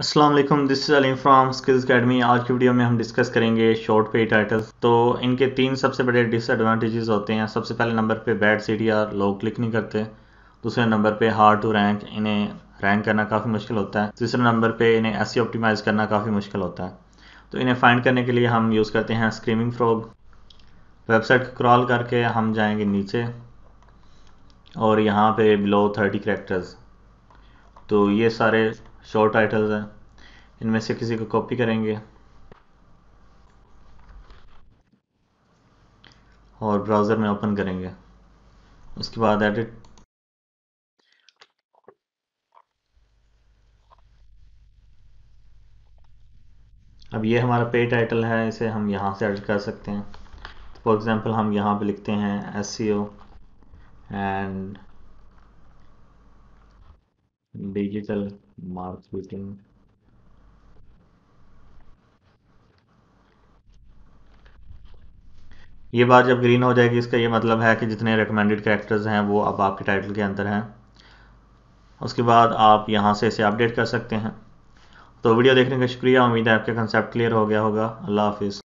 Aslam this is Aleem from skills academy आज की video में हम डिस्कस करेंगे शॉर्ट पे टाइटल्स तो इनके तीन सबसे बड़े डिसएडवांटेजेस होते हैं सबसे पहले नंबर पे बैड सी डी आर लोग क्लिक नहीं करते दूसरे नंबर पे हार्ड टू रैंक इन्हें रैंक करना काफ़ी मुश्किल होता है तीसरे नंबर पे इन्हें एस ऑप्टिमाइज़ e करना काफ़ी मुश्किल होता है तो इन्हें फाइंड करने के लिए हम यूज़ करते हैं स्क्रीमिंग फ्रॉग वेबसाइट क्रॉल करके हम जाएंगे नीचे और यहाँ पे बिलो थर्टी करेक्टर्स तो ये सारे शॉर्ट टाइटल्स हैं इनमें से किसी को कॉपी करेंगे और ब्राउज़र में ओपन करेंगे उसके बाद एडिट अब ये हमारा पे टाइटल है इसे हम यहाँ से एडिट कर सकते हैं तो फॉर एग्ज़ाम्पल हम यहाँ पे लिखते हैं S E O and digital marketing ये बार जब ग्रीन हो जाएगी इसका ये मतलब है कि जितने रिकमेंडेड कैरेक्टर्स हैं वो अब आपके टाइटल के अंदर हैं उसके बाद आप यहाँ से इसे अपडेट कर सकते हैं तो वीडियो देखने का शुक्रिया उम्मीद है आपके कंसेप्ट क्लियर हो गया होगा अल्लाह हाफिज़